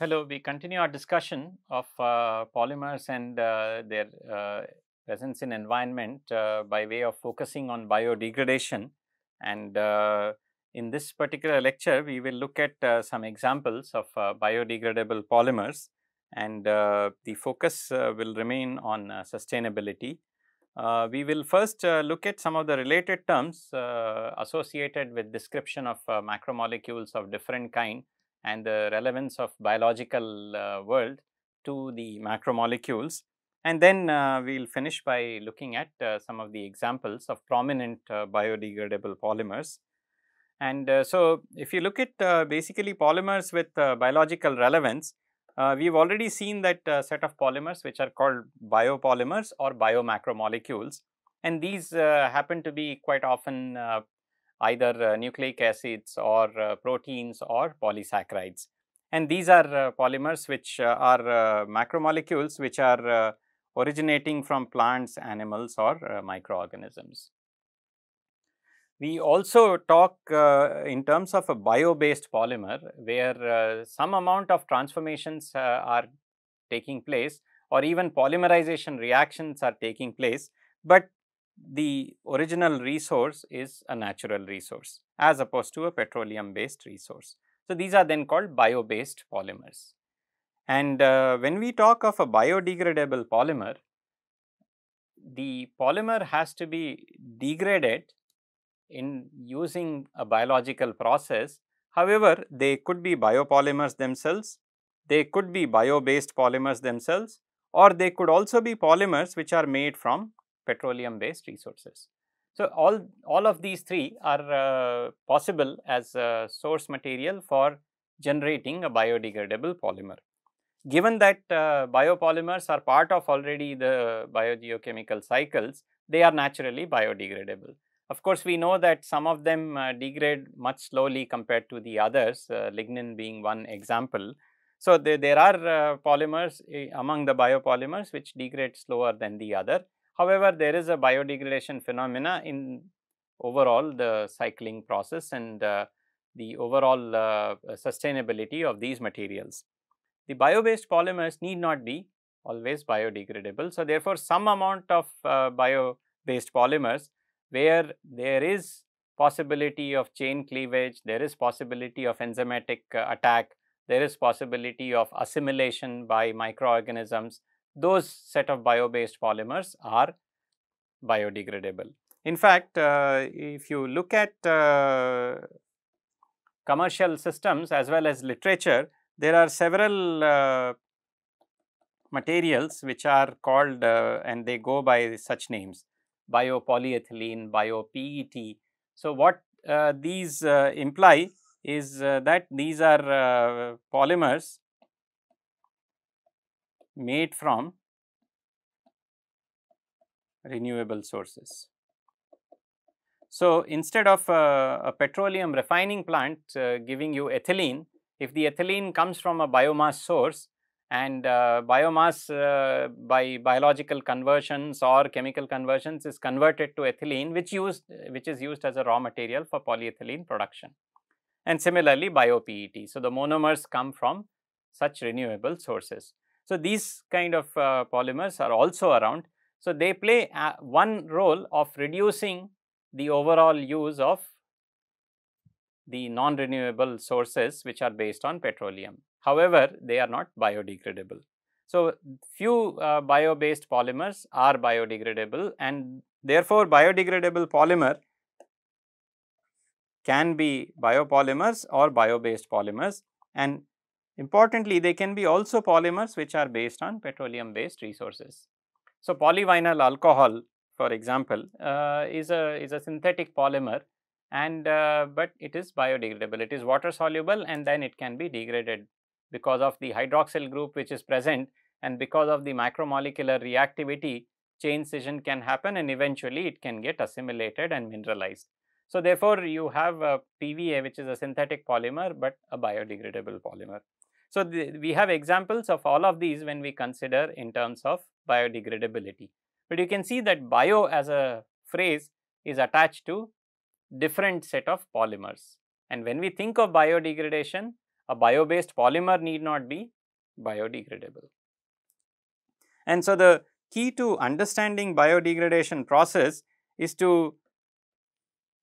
Hello, we continue our discussion of uh, polymers and uh, their uh, presence in environment uh, by way of focusing on biodegradation. And uh, in this particular lecture, we will look at uh, some examples of biodegradable polymers and the focus will remain on sustainability. we will first look at some of the related terms associated with description of macromolecules of different kind and the relevance of biological uh, world to the macromolecules. And then uh, we will finish by looking at uh, some of the examples of prominent uh, biodegradable polymers. And uh, so, if you look at uh, basically polymers with biological relevance, we have already seen that set of polymers which are called biopolymers or biomacromolecules. And these happen to be quite often either uh, nucleic acids or uh, proteins or polysaccharides. And these are uh, polymers which are macromolecules which are originating from plants, animals or microorganisms. We also talk uh, in terms of a bio-based polymer where uh, some amount of transformations uh, are taking place or even polymerization reactions are taking place, but the original resource is a natural resource as opposed to a petroleum based resource. So, these are then called bio based polymers. And uh, when we talk of a biodegradable polymer, the polymer has to be degraded in using a biological process. However, they could be biopolymers themselves, they could be bio based polymers themselves or they could also be polymers which are made from petroleum based resources. So, all, all of these three are uh, possible as a source material for generating a biodegradable polymer. Given that uh, biopolymers are part of already the biogeochemical cycles, they are naturally biodegradable. Of course, we know that some of them uh, degrade much slowly compared to the others, uh, lignin being one example. So, there, there are uh, polymers eh, among the biopolymers which degrade slower than the other However, there is a biodegradation phenomena in overall the cycling process and uh, the overall uh, uh, sustainability of these materials. The bio-based polymers need not be always biodegradable. So, therefore, some amount of uh, bio-based polymers where there is possibility of chain cleavage, there is possibility of enzymatic uh, attack, there is possibility of assimilation by microorganisms, those set of bio-based polymers are biodegradable. In fact, uh, if you look at uh, commercial systems as well as literature, there are several uh, materials which are called uh, and they go by such names biopolyethylene, biopet. So, what uh, these uh, imply is that these are polymers made from renewable sources. So, instead of uh, a petroleum refining plant uh, giving you ethylene, if the ethylene comes from a biomass source and uh, biomass uh, by biological conversions or chemical conversions is converted to ethylene which used which is used as a raw material for polyethylene production and similarly bio PET. So, the monomers come from such renewable sources. So, these kind of uh, polymers are also around. So, they play uh, one role of reducing the overall use of the non-renewable sources which are based on petroleum. However, they are not biodegradable. So, few uh, bio-based polymers are biodegradable and therefore, biodegradable polymer can be biopolymers or bio-based polymers and Importantly, they can be also polymers which are based on petroleum based resources. So, polyvinyl alcohol for example uh, is, a, is a synthetic polymer and uh, but it is biodegradable, it is water soluble and then it can be degraded because of the hydroxyl group which is present and because of the macromolecular reactivity chain scission can happen and eventually it can get assimilated and mineralized. So, therefore, you have a PVA which is a synthetic polymer, but a biodegradable polymer. So, the, we have examples of all of these when we consider in terms of biodegradability. But you can see that bio as a phrase is attached to different set of polymers. And when we think of biodegradation, a bio-based polymer need not be biodegradable. And so, the key to understanding biodegradation process is to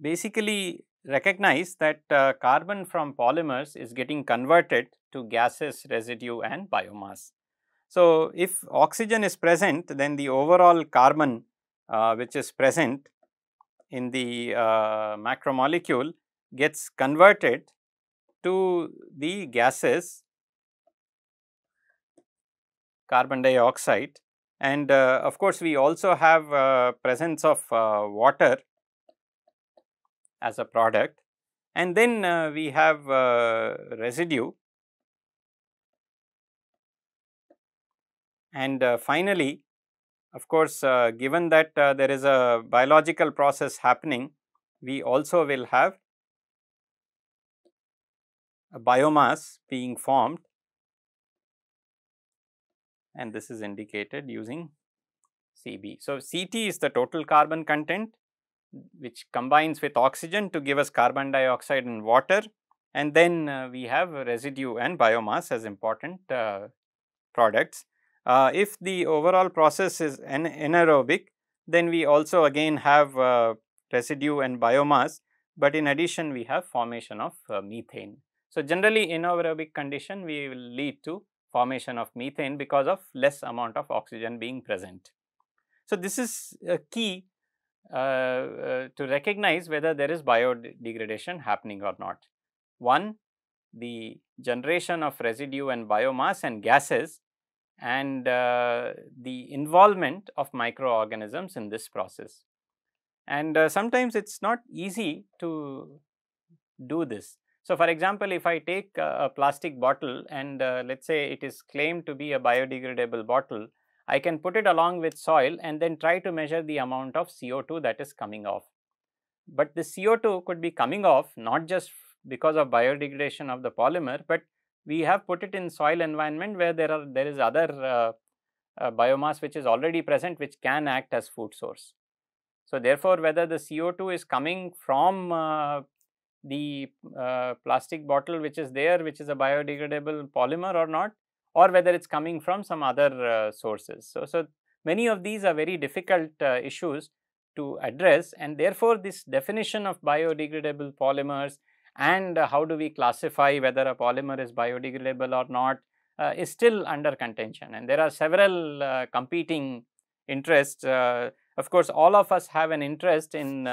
basically recognize that uh, carbon from polymers is getting converted to gases, residue and biomass. So, if oxygen is present then the overall carbon uh, which is present in the uh, macromolecule gets converted to the gases carbon dioxide and uh, of course, we also have uh, presence of uh, water as a product. And then uh, we have uh, residue. And uh, finally, of course, uh, given that uh, there is a biological process happening, we also will have a biomass being formed and this is indicated using Cb. So, Ct is the total carbon content which combines with oxygen to give us carbon dioxide and water. And then uh, we have residue and biomass as important uh, products. Uh, if the overall process is an anaerobic, then we also again have uh, residue and biomass, but in addition we have formation of uh, methane. So, generally anaerobic condition we will lead to formation of methane because of less amount of oxygen being present. So, this is a uh, key uh, uh, to recognize whether there is biodegradation happening or not. One, the generation of residue and biomass and gases and uh, the involvement of microorganisms in this process. And uh, sometimes it is not easy to do this. So, for example, if I take a, a plastic bottle and uh, let us say it is claimed to be a biodegradable bottle I can put it along with soil and then try to measure the amount of CO2 that is coming off. But the CO2 could be coming off not just because of biodegradation of the polymer, but we have put it in soil environment where there are there is other uh, uh, biomass which is already present which can act as food source. So, therefore, whether the CO2 is coming from uh, the uh, plastic bottle which is there which is a biodegradable polymer or not or whether it's coming from some other uh, sources. So, so many of these are very difficult uh, issues to address and therefore this definition of biodegradable polymers and uh, how do we classify whether a polymer is biodegradable or not uh, is still under contention and there are several uh, competing interests. Uh, of course, all of us have an interest in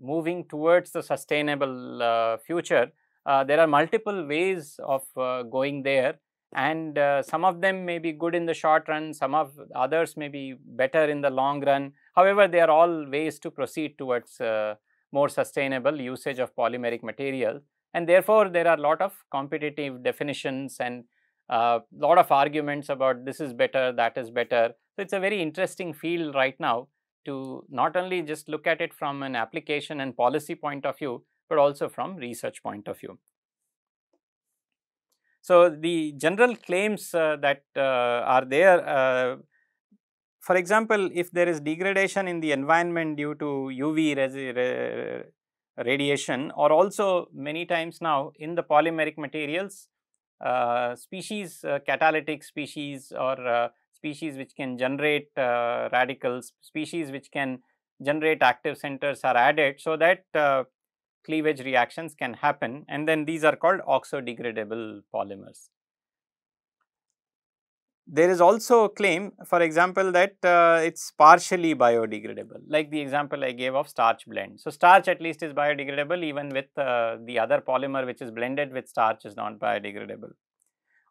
moving towards the sustainable future. there are multiple ways of going there and uh, some of them may be good in the short run, some of others may be better in the long run. However, they are all ways to proceed towards uh, more sustainable usage of polymeric material and therefore, there are a lot of competitive definitions and a uh, lot of arguments about this is better, that is better. So, it is a very interesting field right now to not only just look at it from an application and policy point of view, but also from research point of view. So, the general claims uh, that uh, are there uh, for example, if there is degradation in the environment due to UV radiation or also many times now in the polymeric materials, uh, species uh, catalytic species or uh, species which can generate radicals, species which can generate active centers are added so that cleavage reactions can happen and then these are called oxo-degradable polymers. There is also a claim for example that uh, it is partially biodegradable like the example I gave of starch blend. So, starch at least is biodegradable even with uh, the other polymer which is blended with starch is not biodegradable.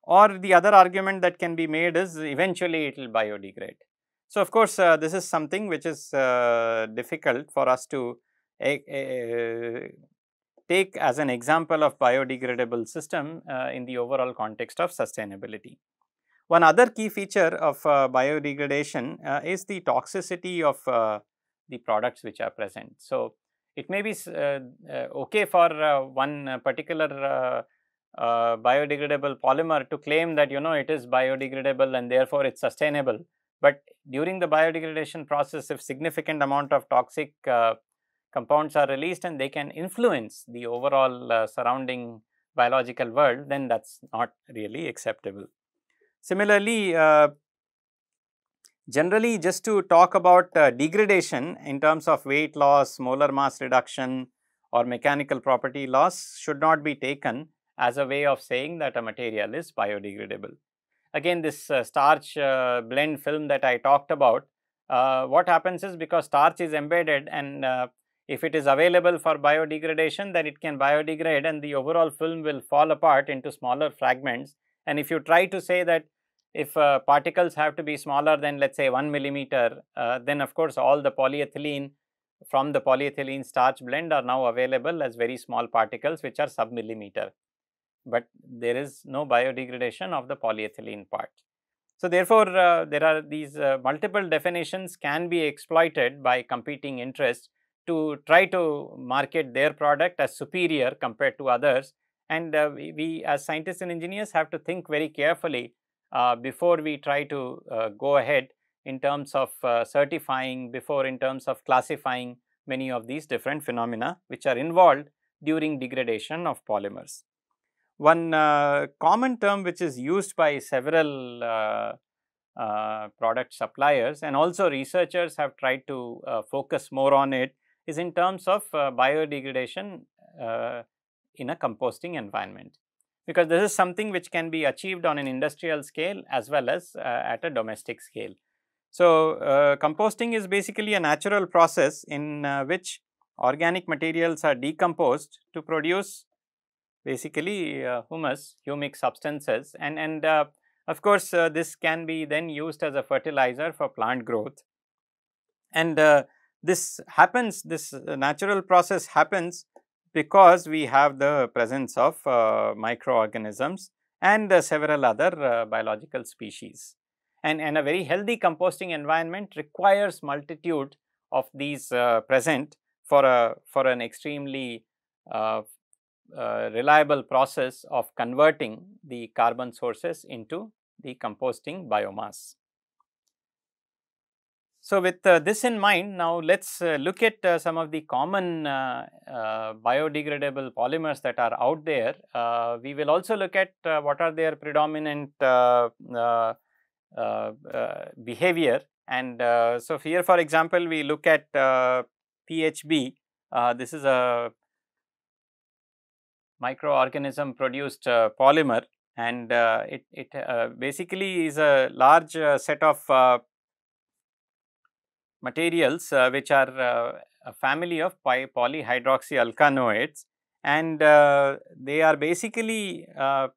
Or the other argument that can be made is eventually it will biodegrade. So, of course, uh, this is something which is uh, difficult for us to take as an example of biodegradable system uh, in the overall context of sustainability. One other key feature of uh, biodegradation uh, is the toxicity of uh, the products which are present. So, it may be uh, uh, okay for one particular biodegradable polymer to claim that you know it is biodegradable and therefore it's sustainable. But during the biodegradation process, if significant amount of toxic compounds are released and they can influence the overall uh, surrounding biological world, then that is not really acceptable. Similarly, uh, generally just to talk about uh, degradation in terms of weight loss, molar mass reduction or mechanical property loss should not be taken as a way of saying that a material is biodegradable. Again, this uh, starch uh, blend film that I talked about, uh, what happens is because starch is embedded and uh, if it is available for biodegradation, then it can biodegrade and the overall film will fall apart into smaller fragments. And if you try to say that if uh, particles have to be smaller than let's say 1 millimeter, uh, then of course all the polyethylene from the polyethylene starch blend are now available as very small particles which are sub-millimeter. But there is no biodegradation of the polyethylene part. So, therefore, uh, there are these uh, multiple definitions can be exploited by competing interests to try to market their product as superior compared to others. And uh, we, we, as scientists and engineers have to think very carefully uh, before we try to uh, go ahead in terms of uh, certifying, before in terms of classifying many of these different phenomena which are involved during degradation of polymers. One uh, common term which is used by several uh, product suppliers and also researchers have tried to focus more on it is in terms of uh, biodegradation uh, in a composting environment because this is something which can be achieved on an industrial scale as well as uh, at a domestic scale. So, uh, composting is basically a natural process in uh, which organic materials are decomposed to produce basically uh, humus, humic substances and, and of course, this can be then used as a fertilizer for plant growth. And this happens, this uh, natural process happens because we have the presence of uh, microorganisms and uh, several other uh, biological species. And, and a very healthy composting environment requires multitude of these uh, present for, a, for an extremely uh, reliable process of converting the carbon sources into the composting biomass. So, with uh, this in mind, now let us uh, look at uh, some of the common uh, uh, biodegradable polymers that are out there. Uh, we will also look at what are their predominant behavior. And so, here for example, we look at PHB. this is a microorganism produced polymer and it, it basically is a large set of materials uh, which are uh, a family of polyhydroxyalkanoates and uh, they are basically uh,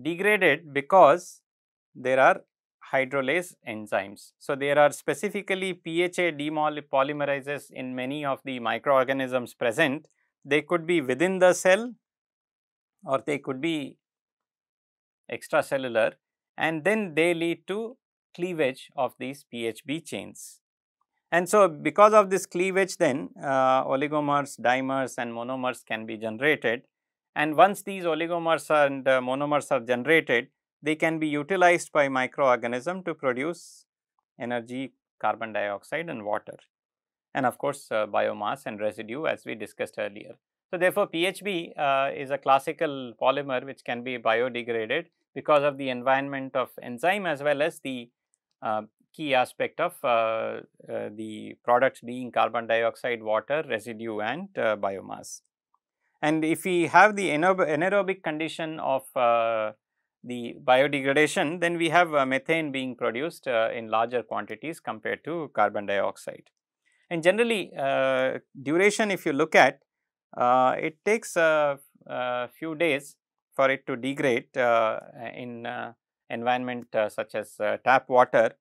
degraded because there are hydrolase enzymes. So, there are specifically PHA polymerases in many of the microorganisms present. They could be within the cell or they could be extracellular and then they lead to cleavage of these PHB chains. And so, because of this cleavage then uh, oligomers, dimers and monomers can be generated and once these oligomers and uh, monomers are generated, they can be utilized by microorganism to produce energy, carbon dioxide and water and of course, uh, biomass and residue as we discussed earlier. So, therefore, PHB uh, is a classical polymer which can be biodegraded because of the environment of enzyme as well as the um, key aspect of uh, uh, the products being carbon dioxide, water, residue and uh, biomass. And if we have the anaerobic condition of the biodegradation, then we have methane being produced in larger quantities compared to carbon dioxide. And generally, uh, duration if you look at, uh, it takes a, a, few days for it to degrade uh, in environment uh, such as uh, tap water.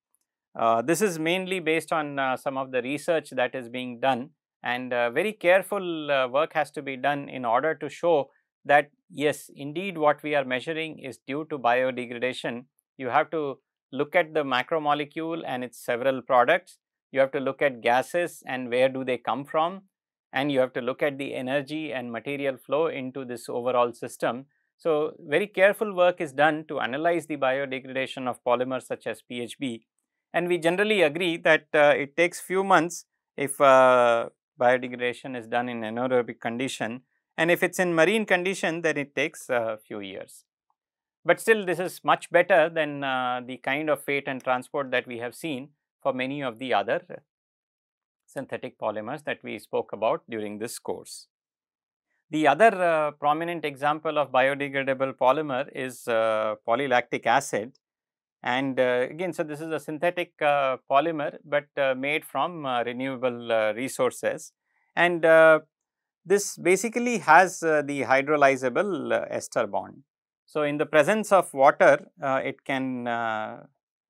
Uh, this is mainly based on some of the research that is being done and very careful work has to be done in order to show that yes indeed what we are measuring is due to biodegradation. You have to look at the macromolecule and its several products. You have to look at gases and where do they come from and you have to look at the energy and material flow into this overall system so, very careful work is done to analyze the biodegradation of polymers such as PHB and we generally agree that uh, it takes few months if uh, biodegradation is done in anaerobic condition and if it is in marine condition then it takes a uh, few years. But still this is much better than uh, the kind of fate and transport that we have seen for many of the other synthetic polymers that we spoke about during this course. The other uh, prominent example of biodegradable polymer is uh, polylactic acid. And uh, again, so this is a synthetic polymer, but made from renewable resources. And this basically has the hydrolyzable ester bond. So, in the presence of water, uh, it can uh,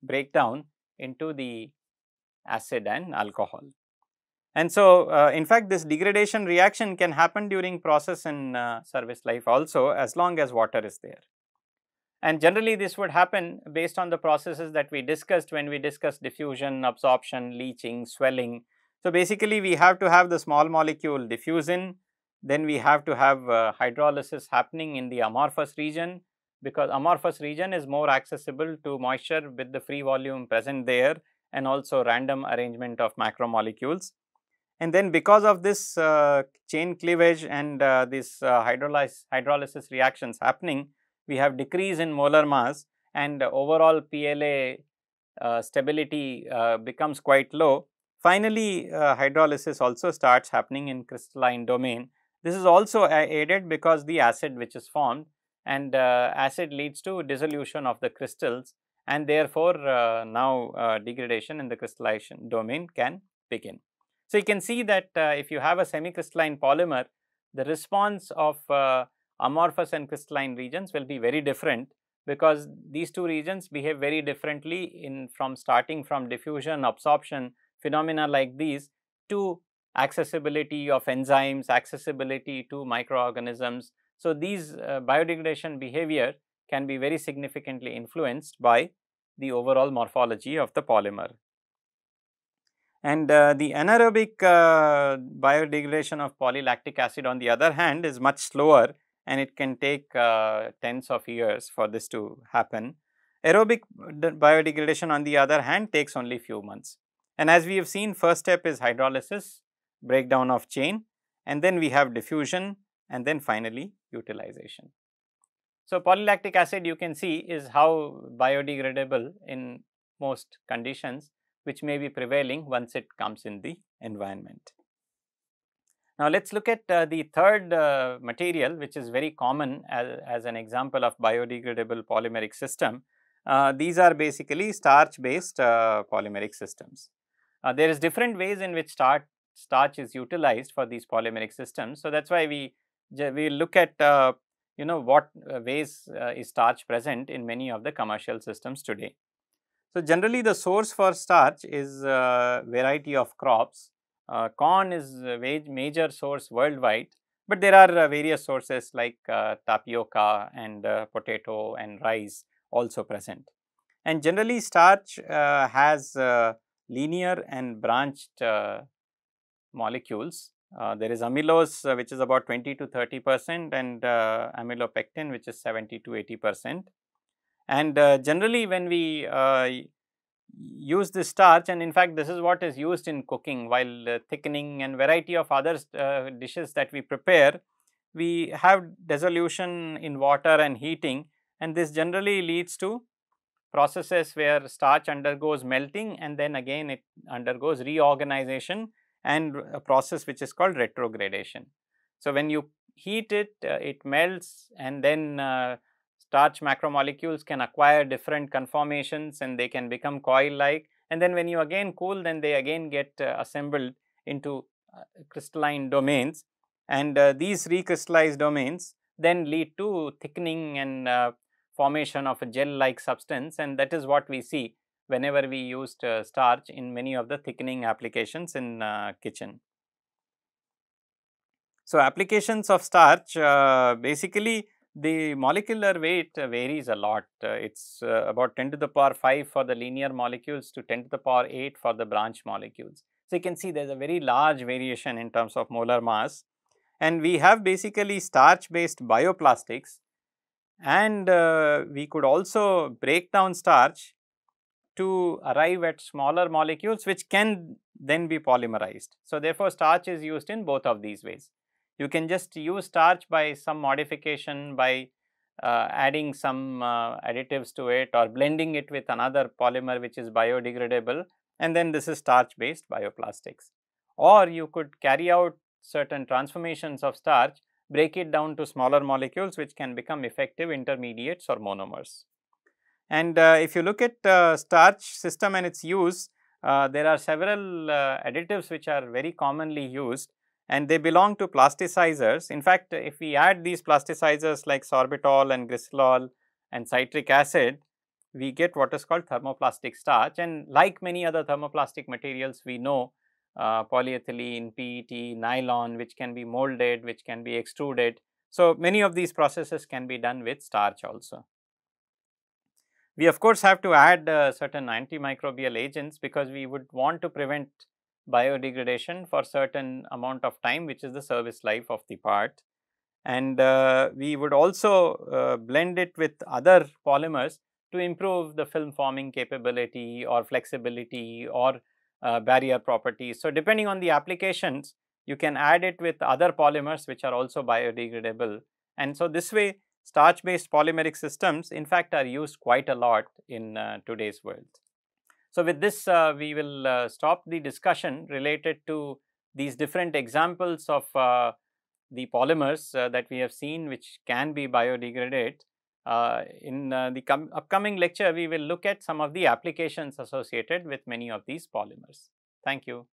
break down into the acid and alcohol. And so, uh, in fact, this degradation reaction can happen during process in uh, service life also as long as water is there. And generally this would happen based on the processes that we discussed when we discussed diffusion, absorption, leaching, swelling. So, basically we have to have the small molecule diffuse in, then we have to have uh, hydrolysis happening in the amorphous region because amorphous region is more accessible to moisture with the free volume present there and also random arrangement of macromolecules. And then because of this uh, chain cleavage and uh, this uh, hydrolysis, hydrolysis reactions happening, we have decrease in molar mass and overall PLA uh, stability uh, becomes quite low. Finally, uh, hydrolysis also starts happening in crystalline domain. This is also aided because the acid which is formed and acid leads to dissolution of the crystals and therefore, now degradation in the crystallization domain can begin. So, you can see that uh, if you have a semicrystalline polymer, the response of uh, amorphous and crystalline regions will be very different because these two regions behave very differently in from starting from diffusion, absorption, phenomena like these to accessibility of enzymes, accessibility to microorganisms. So, these uh, biodegradation behavior can be very significantly influenced by the overall morphology of the polymer. And uh, the anaerobic uh, biodegradation of polylactic acid on the other hand is much slower and it can take uh, tens of years for this to happen. Aerobic uh, biodegradation on the other hand takes only few months. And as we have seen first step is hydrolysis, breakdown of chain and then we have diffusion and then finally utilization. So, polylactic acid you can see is how biodegradable in most conditions which may be prevailing once it comes in the environment. Now, let us look at uh, the third uh, material which is very common as, as, an example of biodegradable polymeric system. Uh, these are basically starch based uh, polymeric systems. Uh, there is different ways in which starch, starch is utilized for these polymeric systems. So, that is why we, we look at uh, you know what ways is starch present in many of the commercial systems today. So, generally the source for starch is a uh, variety of crops. Uh, corn is a major source worldwide, but there are uh, various sources like uh, tapioca and uh, potato and rice also present. And generally starch has linear and branched molecules. there is amylose which is about 20 to 30 percent and amylopectin which is 70 to 80 percent and uh, generally when we uh, use this starch and in fact this is what is used in cooking while uh, thickening and variety of other dishes that we prepare, we have dissolution in water and heating and this generally leads to processes where starch undergoes melting and then again it undergoes reorganization and a process which is called retrogradation. So, when you heat it, uh, it melts and then uh, starch macromolecules can acquire different conformations and they can become coil-like and then when you again cool then they again get uh, assembled into uh, crystalline domains and uh, these recrystallized domains then lead to thickening and uh, formation of a gel-like substance and that is what we see whenever we used uh, starch in many of the thickening applications in uh, kitchen. So, applications of starch basically the molecular weight varies a lot. Uh, it's uh, about 10 to the power 5 for the linear molecules to 10 to the power 8 for the branch molecules. So, you can see there is a very large variation in terms of molar mass and we have basically starch based bioplastics and uh, we could also break down starch to arrive at smaller molecules which can then be polymerized. So, therefore, starch is used in both of these ways. You can just use starch by some modification by uh, adding some uh, additives to it or blending it with another polymer which is biodegradable and then this is starch based bioplastics. Or you could carry out certain transformations of starch, break it down to smaller molecules which can become effective intermediates or monomers. And uh, if you look at uh, starch system and its use, uh, there are several uh, additives which are very commonly used and they belong to plasticizers. In fact, if we add these plasticizers like sorbitol and glycerol and citric acid, we get what is called thermoplastic starch and like many other thermoplastic materials we know uh, polyethylene, PET, nylon which can be molded, which can be extruded. So, many of these processes can be done with starch also. We of course have to add uh, certain antimicrobial agents because we would want to prevent biodegradation for certain amount of time which is the service life of the part. And uh, we would also uh, blend it with other polymers to improve the film forming capability or flexibility or uh, barrier properties. So, depending on the applications, you can add it with other polymers which are also biodegradable. And so, this way starch based polymeric systems in fact are used quite a lot in uh, today's world. So, with this uh, we will uh, stop the discussion related to these different examples of uh, the polymers that we have seen which can be biodegraded. in the upcoming lecture, we will look at some of the applications associated with many of these polymers. Thank you.